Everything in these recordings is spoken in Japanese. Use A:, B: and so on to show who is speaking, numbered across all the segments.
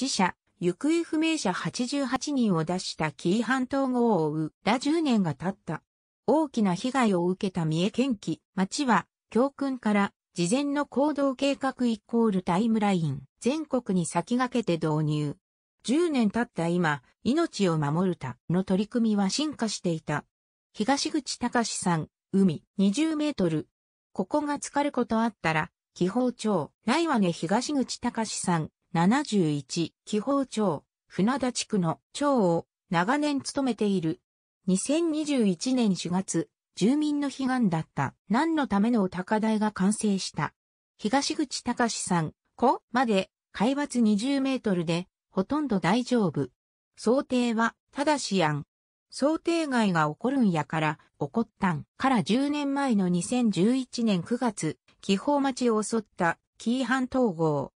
A: 死者、行方不明者88人を出した紀伊半島豪を追うら10年が経った。大きな被害を受けた三重県機、町は、教訓から事前の行動計画イコールタイムライン、全国に先駆けて導入。10年経った今、命を守るたの取り組みは進化していた。東口隆さん、海、20メートル。ここが浸かることあったら、気泡町、い和根東口隆さん、71紀宝町船田地区の町を長年務めている。2021年4月、住民の悲願だった何のためのお高台が完成した。東口隆さん、子まで海抜20メートルでほとんど大丈夫。想定はただしやん。想定外が起こるんやから起こったんから10年前の2011年9月、紀宝町を襲った紀伊半島号。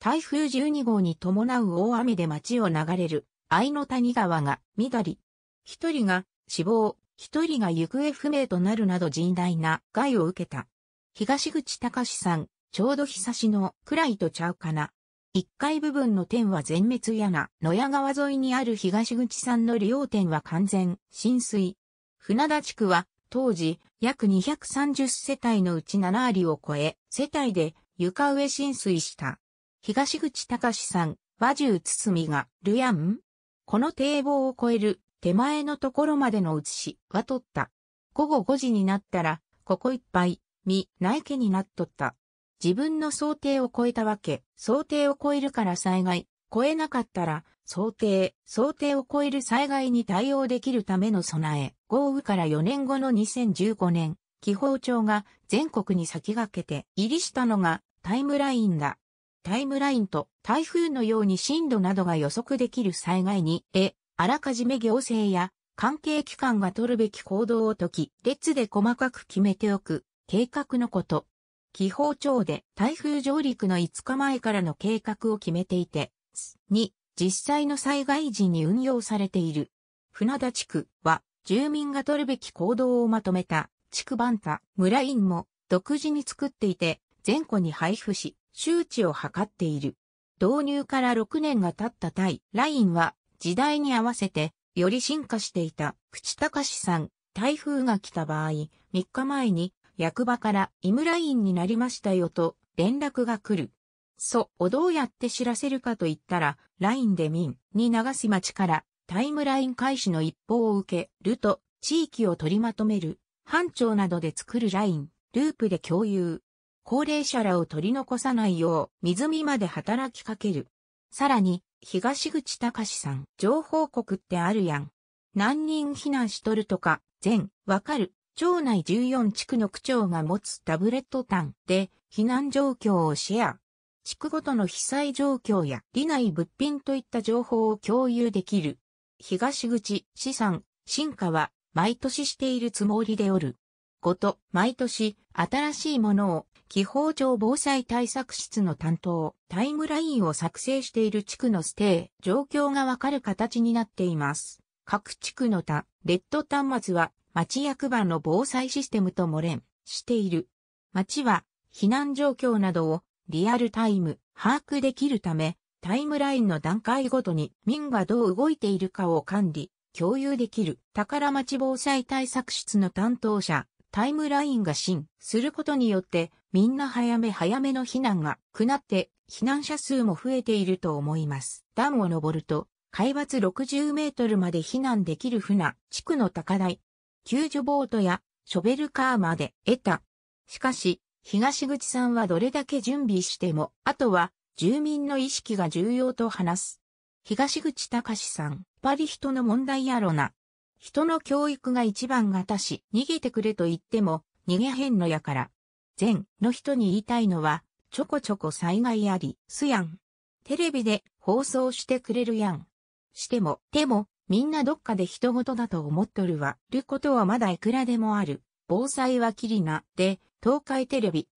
A: 台風12号に伴う大雨で町を流れる、愛の谷川が、緑。一人が死亡、一人が行方不明となるなど甚大な害を受けた。東口隆さん、ちょうど日差しのくらいとちゃうかな。一階部分の点は全滅やな、野谷川沿いにある東口さんの利用点は完全浸水。船田地区は当時約230世帯のうち7割を超え、世帯で床上浸水した。東口隆さん、和獣堤が、ルヤンこの堤防を越える手前のところまでの写しは取った。午後5時になったら、ここいっぱい、み、ないけになっとった。自分の想定を超えたわけ、想定を超えるから災害、超えなかったら、想定、想定を超える災害に対応できるための備え、豪雨から4年後の2015年、気泡庁が全国に先駆けて入りしたのがタイムラインだ。タイムラインと台風のように震度などが予測できる災害に、え、あらかじめ行政や関係機関が取るべき行動を解き、列で細かく決めておく計画のこと。気泡庁で台風上陸の5日前からの計画を決めていて、2、実際の災害時に運用されている。船田地区は住民が取るべき行動をまとめた地区バンタ村ンも独自に作っていて、全戸に配布し、周知を図っている。導入から6年が経ったタイ、ラインは時代に合わせてより進化していた。口高さん、台風が来た場合、3日前に役場からイムラインになりましたよと連絡が来る。そをどうやって知らせるかと言ったら、LINE で民に流す町からタイムライン開始の一報を受けると、地域を取りまとめる、班長などで作るラインループで共有、高齢者らを取り残さないよう、湖まで働きかける。さらに、東口隆さん、情報国ってあるやん。何人避難しとるとか、全、わかる。町内14地区の区長が持つタブレット端で避難状況をシェア。地区ごとの被災状況や利内物品といった情報を共有できる。東口、資産、進化は毎年しているつもりでおる。ごと、毎年新しいものを気泡上防災対策室の担当、タイムラインを作成している地区のステー、状況がわかる形になっています。各地区の他、レッド端末は町役場の防災システムとも連している。町は避難状況などをリアルタイム把握できるため、タイムラインの段階ごとに民がどう動いているかを管理、共有できる宝町防災対策室の担当者、タイムラインが進することによって、みんな早め早めの避難がくなって、避難者数も増えていると思います。段を登ると、海抜60メートルまで避難できる船、地区の高台、救助ボートやショベルカーまで得た。しかし、東口さんはどれだけ準備しても、あとは住民の意識が重要と話す。東口隆さん、パリ人の問題やろな。人の教育が一番がたし、逃げてくれと言っても、逃げへんのやから。前の人に言いたいのは、ちょこちょこ災害あり、すやん。テレビで放送してくれるやん。しても、でも、みんなどっかで人事だと思っとるわ。ることはまだいくらでもある。防災はきりな、で、東海テレビ。